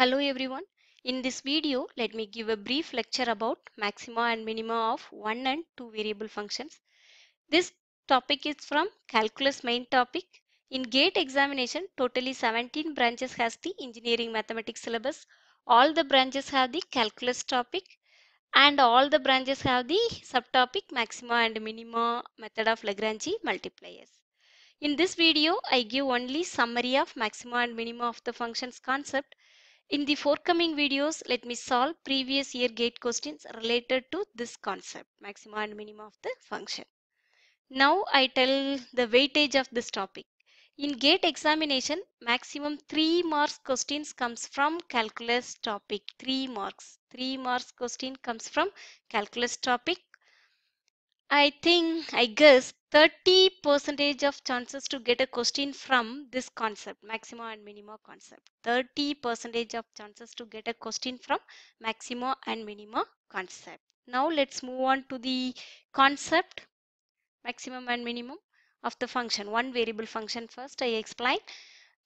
Hello everyone. In this video, let me give a brief lecture about maxima and minima of one and two variable functions. This topic is from calculus main topic. In GATE examination, totally 17 branches has the engineering mathematics syllabus. All the branches have the calculus topic and all the branches have the subtopic maxima and minima method of Lagrange multipliers. In this video, I give only summary of maxima and minima of the functions concept in the forthcoming videos, let me solve previous year gate questions related to this concept, maxima and minima of the function. Now I tell the weightage of this topic. In gate examination, maximum 3 marks questions comes from calculus topic. 3 marks. 3 marks question comes from calculus topic. I think, I guess 30 percentage of chances to get a question from this concept maxima and minima concept 30 percentage of chances to get a question from maxima and minima concept now let's move on to the concept maximum and minimum of the function one variable function first i explain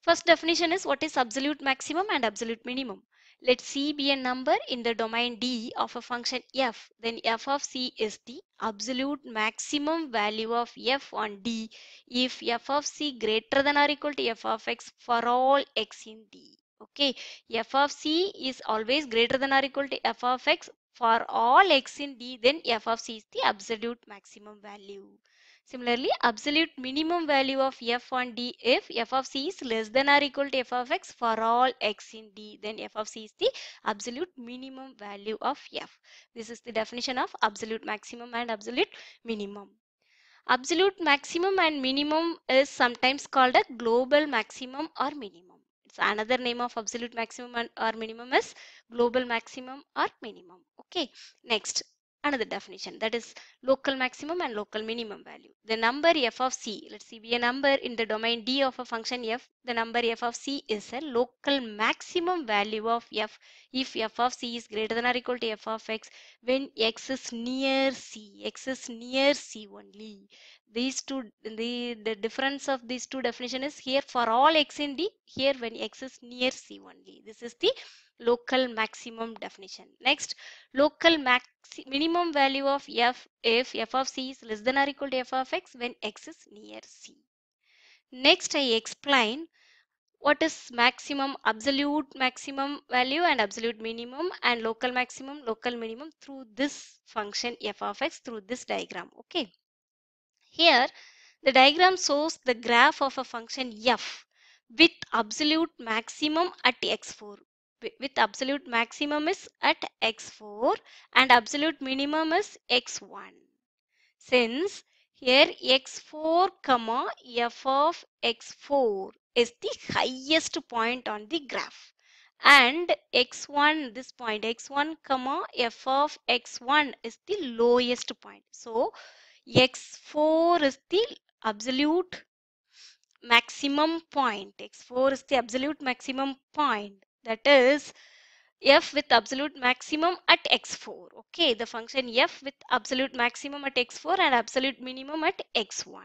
first definition is what is absolute maximum and absolute minimum let c be a number in the domain D of a function f. Then f of c is the absolute maximum value of f on D if f of c greater than or equal to f of x for all x in D. Okay, f of c is always greater than or equal to f of x for all x in D then f of c is the absolute maximum value. Similarly, absolute minimum value of f on d if f of c is less than or equal to f of x for all x in d, then f of c is the absolute minimum value of f. This is the definition of absolute maximum and absolute minimum. Absolute maximum and minimum is sometimes called a global maximum or minimum. It's another name of absolute maximum and, or minimum is global maximum or minimum. Okay, next another definition that is local maximum and local minimum value. The number f of c, let's see, be a number in the domain D of a function f, the number f of c is a local maximum value of f if f of c is greater than or equal to f of x when x is near c, x is near c only these two the, the difference of these two definition is here for all x in d here when x is near c only this is the local maximum definition next local max minimum value of f if f of c is less than or equal to f of x when x is near c next i explain what is maximum absolute maximum value and absolute minimum and local maximum local minimum through this function f of x through this diagram okay here, the diagram shows the graph of a function f with absolute maximum at x4 with absolute maximum is at x4 and absolute minimum is x1 since here x4 comma f of x4 is the highest point on the graph and x1 this point x1 comma f of x1 is the lowest point so x4 is the absolute maximum point. x4 is the absolute maximum point. That is f with absolute maximum at x4. Okay, the function f with absolute maximum at x4 and absolute minimum at x1.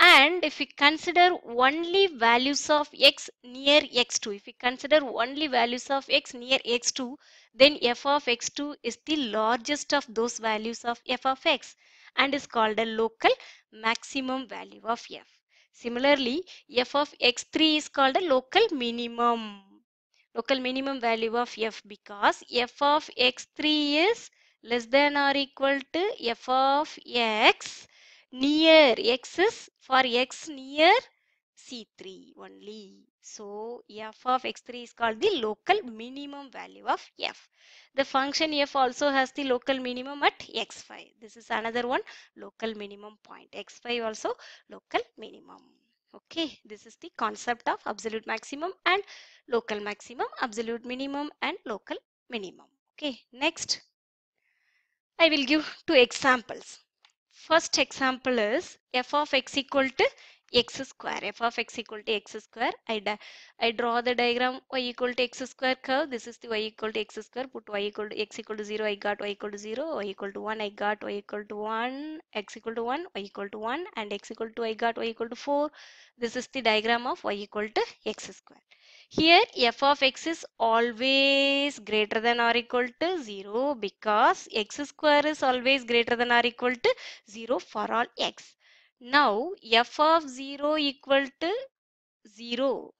And if we consider only values of x near x2, if we consider only values of x near x2, then f of x2 is the largest of those values of f of x and is called a local maximum value of f. Similarly, f of x3 is called a local minimum. Local minimum value of f because f of x3 is less than or equal to f of x near x is for x near c3 only. So f of x3 is called the local minimum value of f. The function f also has the local minimum at x5. This is another one local minimum point. x5 also local minimum. Okay, this is the concept of absolute maximum and local maximum, absolute minimum and local minimum. Okay, next I will give two examples. First example is f of x equal to x square f of x equal to x square I, I draw the diagram y equal to x square curve this is the y equal to x square put y equal to x equal to 0 I got y equal to 0 y equal to 1 I got y equal to 1 x equal to 1 y equal to 1 and x equal to I got y equal to 4 this is the diagram of y equal to x square here f of x is always greater than or equal to 0 because x square is always greater than or equal to 0 for all x now f of 0 equal to 0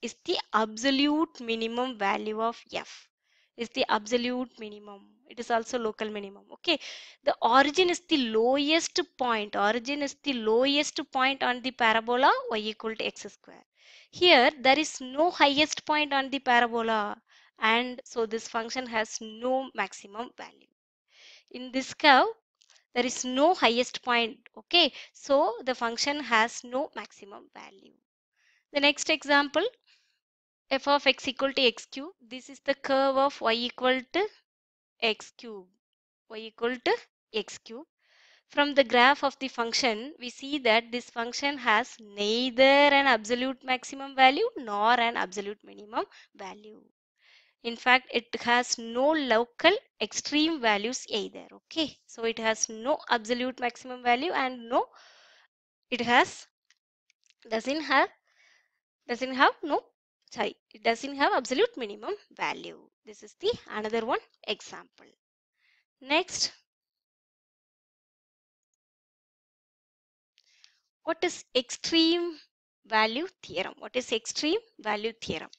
is the absolute minimum value of f is the absolute minimum it is also local minimum okay the origin is the lowest point origin is the lowest point on the parabola y equal to x square here there is no highest point on the parabola and so this function has no maximum value in this curve there is no highest point okay so the function has no maximum value the next example f of x equal to x cube this is the curve of y equal to x cube y equal to x cube from the graph of the function we see that this function has neither an absolute maximum value nor an absolute minimum value in fact it has no local extreme values either okay so it has no absolute maximum value and no it has doesn't have doesn't have no sorry it doesn't have absolute minimum value this is the another one example next what is extreme value theorem what is extreme value theorem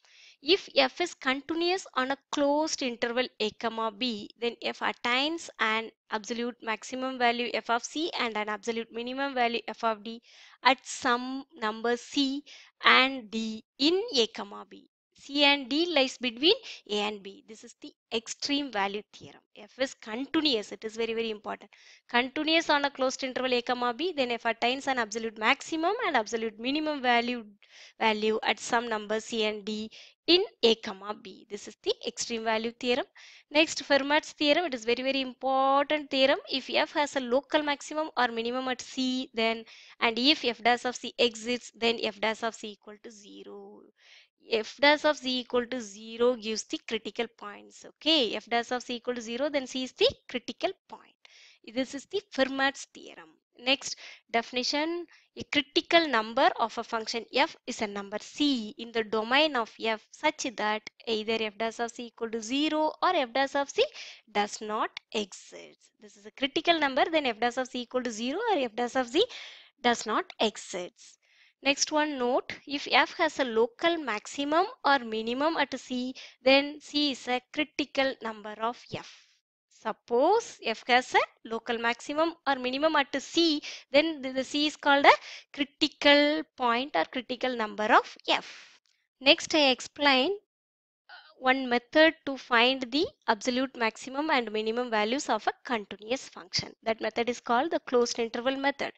if f is continuous on a closed interval a comma b, then f attains an absolute maximum value f of c and an absolute minimum value f of d at some number c and d in a comma b. C and D lies between A and B. This is the extreme value theorem. F is continuous. It is very, very important. Continuous on a closed interval A comma B, then F attains an absolute maximum and absolute minimum value value at some number C and D in a comma b this is the extreme value theorem next fermat's theorem it is very very important theorem if f has a local maximum or minimum at c then and if f dash of c exits then f dash of c equal to 0 f dash of c equal to 0 gives the critical points okay f dash of c equal to 0 then c is the critical point this is the fermat's theorem next definition a critical number of a function f is a number c in the domain of f such that either f dash of c equal to 0 or f dash of c does not exist. This is a critical number then f dash of c equal to 0 or f dash of c does not exist. Next one note if f has a local maximum or minimum at c then c is a critical number of f. Suppose f has a local maximum or minimum at c, then the c is called a critical point or critical number of f. Next I explain uh, one method to find the absolute maximum and minimum values of a continuous function. That method is called the closed interval method.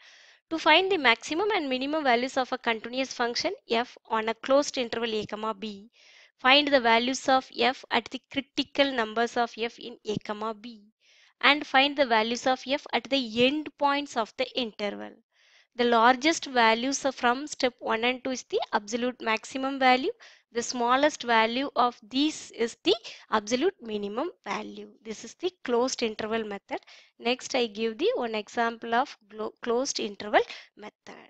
To find the maximum and minimum values of a continuous function f on a closed interval [a, b]. Find the values of f at the critical numbers of f in a comma b and find the values of f at the end points of the interval. The largest values from step 1 and 2 is the absolute maximum value. The smallest value of these is the absolute minimum value. This is the closed interval method. Next I give the one example of closed interval method.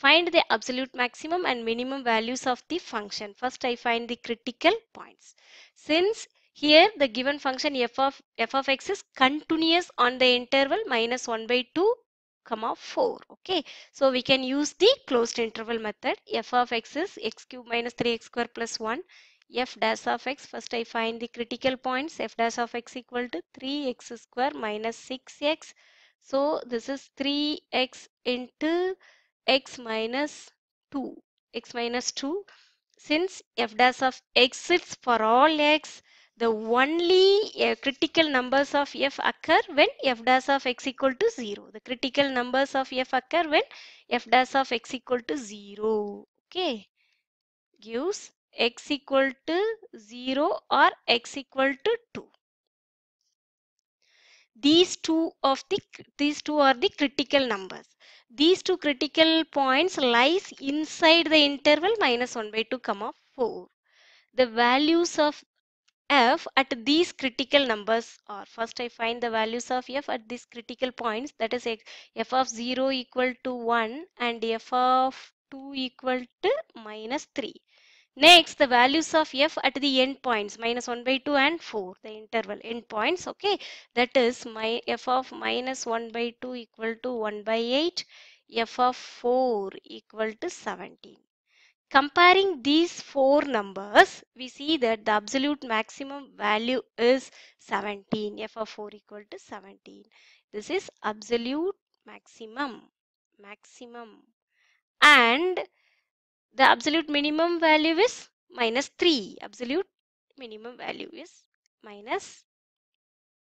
Find the absolute maximum and minimum values of the function. First I find the critical points. Since here the given function f of, f of x is continuous on the interval minus 1 by 2 comma 4 okay so we can use the closed interval method f of x is x cube minus 3x square plus 1 f dash of x first i find the critical points f dash of x equal to 3x square minus 6x so this is 3x into x minus 2 x minus 2 since f dash of x sits for all x the only uh, critical numbers of f occur when f dash of x equal to 0 the critical numbers of f occur when f dash of x equal to 0 okay gives x equal to 0 or x equal to 2 these two of the these two are the critical numbers these two critical points lies inside the interval minus 1 by 2 comma 4. The values of f at these critical numbers are first I find the values of f at these critical points that is f of 0 equal to 1 and f of 2 equal to minus 3. Next, the values of f at the end points minus minus 1 by 2 and 4, the interval points. okay. That is my f of minus 1 by 2 equal to 1 by 8, f of 4 equal to 17. Comparing these four numbers, we see that the absolute maximum value is 17, f of 4 equal to 17. This is absolute maximum, maximum. And the absolute minimum value is minus 3 absolute minimum value is minus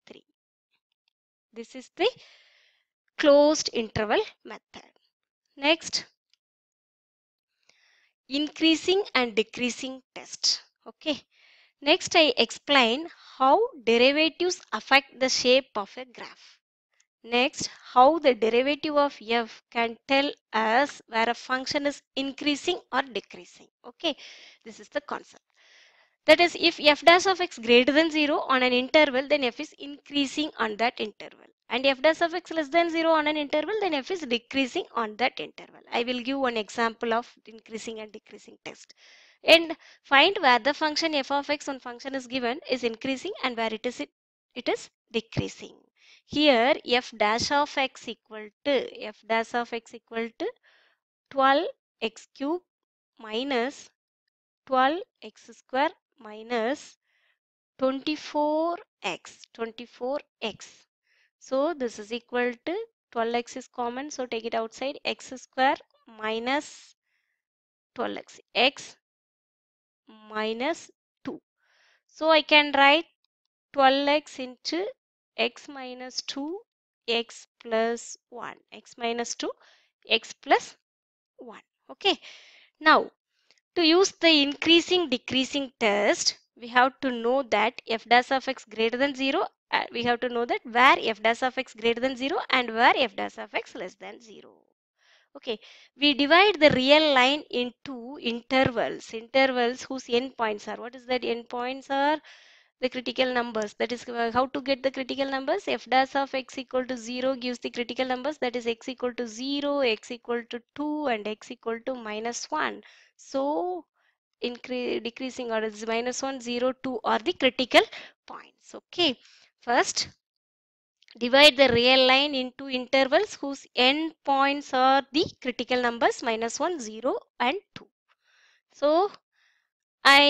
3 this is the closed interval method next increasing and decreasing test okay next i explain how derivatives affect the shape of a graph Next, how the derivative of f can tell us where a function is increasing or decreasing. Okay, this is the concept. That is, if f dash of x greater than 0 on an interval, then f is increasing on that interval. And f dash of x less than 0 on an interval, then f is decreasing on that interval. I will give one example of increasing and decreasing test. And find where the function f of x on function is given is increasing and where it is, it, it is decreasing here f dash of x equal to f dash of x equal to 12 x cube minus 12 x square minus 24 x 24 x so this is equal to 12 x is common so take it outside x square minus 12 x x minus 2 so I can write 12 x into x minus 2 x plus 1 x minus 2 x plus 1 okay now to use the increasing decreasing test we have to know that f dash of x greater than 0 uh, we have to know that where f dash of x greater than 0 and where f dash of x less than 0 okay we divide the real line into intervals intervals whose endpoints are what is that endpoints are the critical numbers that is uh, how to get the critical numbers f dash of x equal to 0 gives the critical numbers that is x equal to 0 x equal to 2 and x equal to minus 1 so increase decreasing or is minus 1 0 2 are the critical points okay first divide the real line into intervals whose end points are the critical numbers minus 1 0 and 2 so i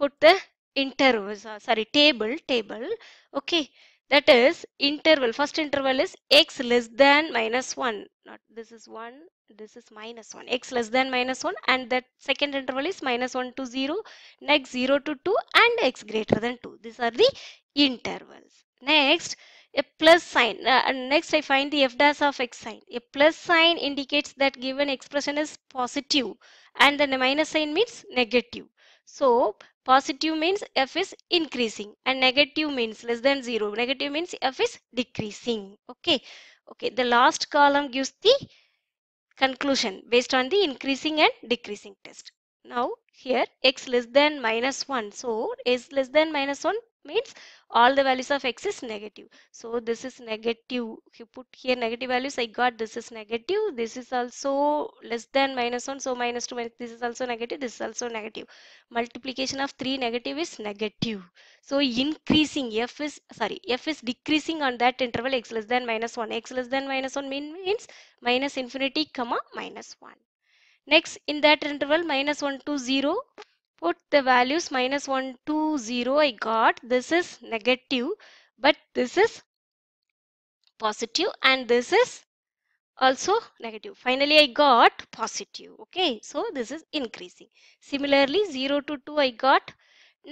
put the intervals uh, sorry table table okay that is interval first interval is x less than minus 1 not this is 1 this is minus 1 x less than minus 1 and that second interval is minus 1 to 0 next 0 to 2 and x greater than 2 these are the intervals next a plus sign uh, next i find the f dash of x sign a plus sign indicates that given expression is positive and the minus sign means negative so positive means f is increasing and negative means less than 0. Negative means f is decreasing. Okay. Okay. The last column gives the conclusion based on the increasing and decreasing test. Now here x less than minus 1. So x less than minus 1 means all the values of x is negative so this is negative you put here negative values i got this is negative this is also less than minus 1 so minus 2 minus this is also negative this is also negative multiplication of 3 negative is negative so increasing f is sorry f is decreasing on that interval x less than minus 1 x less than minus 1 mean, means minus infinity comma minus 1 next in that interval minus 1 to 0 put the values minus 1 2, 0 I got this is negative but this is positive and this is also negative finally I got positive okay so this is increasing similarly 0 to 2 I got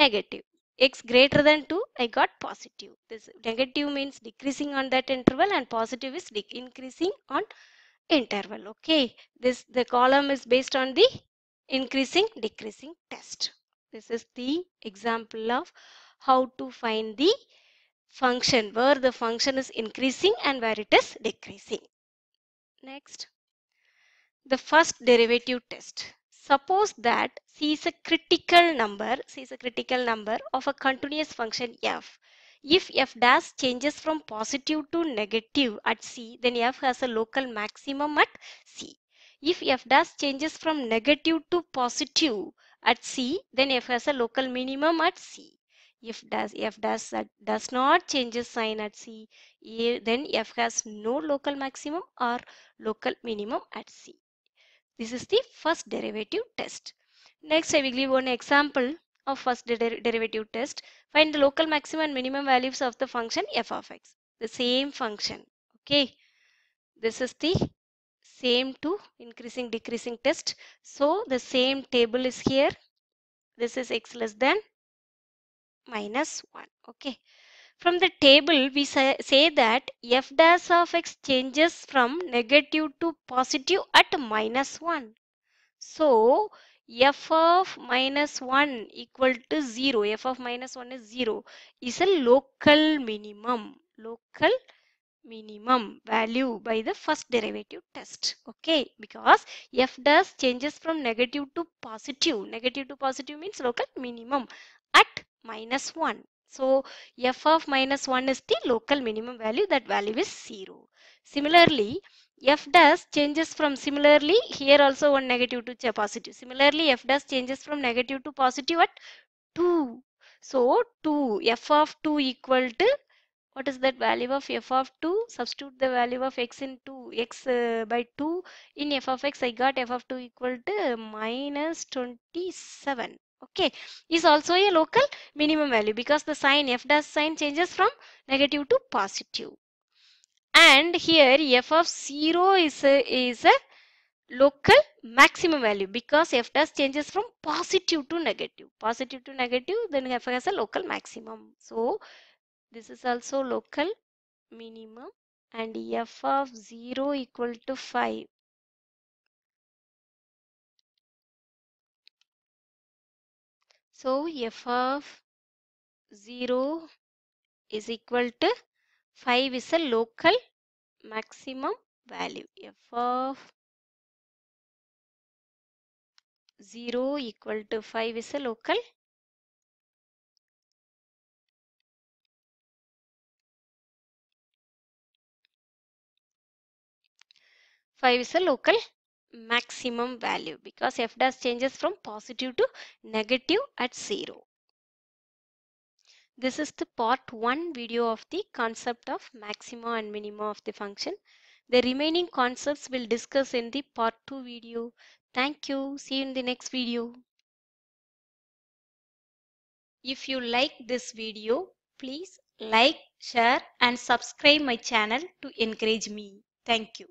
negative x greater than 2 I got positive this negative means decreasing on that interval and positive is increasing on interval okay this the column is based on the increasing decreasing test. This is the example of how to find the function where the function is increasing and where it is decreasing. Next, the first derivative test. Suppose that c is a critical number, c is a critical number of a continuous function f. If f dash changes from positive to negative at c, then f has a local maximum at c. If f dash changes from negative to positive at C, then f has a local minimum at C. If dash f dash does not changes sign at C, then f has no local maximum or local minimum at C. This is the first derivative test. Next, I will give one example of first derivative test. Find the local maximum and minimum values of the function f of x. The same function. Okay. This is the same to increasing decreasing test. So the same table is here. This is x less than minus 1. Okay. From the table, we say, say that f dash of x changes from negative to positive at minus 1. So, f of minus 1 equal to 0, f of minus 1 is 0, is a local minimum. Local minimum minimum value by the first derivative test okay because f does changes from negative to positive negative to positive means local minimum at minus 1 so f of minus 1 is the local minimum value that value is 0 similarly f does changes from similarly here also one negative to positive similarly f does changes from negative to positive at 2 so 2 f of 2 equal to what is that value of f of 2 substitute the value of x in 2 x uh, by 2 in f of x i got f of 2 equal to minus 27 okay is also a local minimum value because the sign f dash sign changes from negative to positive and here f of 0 is a, uh, is a local maximum value because f dash changes from positive to negative positive to negative then f has a local maximum so this is also local minimum and f of 0 equal to 5. So f of 0 is equal to 5 is a local maximum value. f of 0 equal to 5 is a local 5 is a local maximum value because f dash changes from positive to negative at 0. This is the part 1 video of the concept of maxima and minima of the function. The remaining concepts will discuss in the part 2 video. Thank you. See you in the next video. If you like this video, please like, share and subscribe my channel to encourage me. Thank you.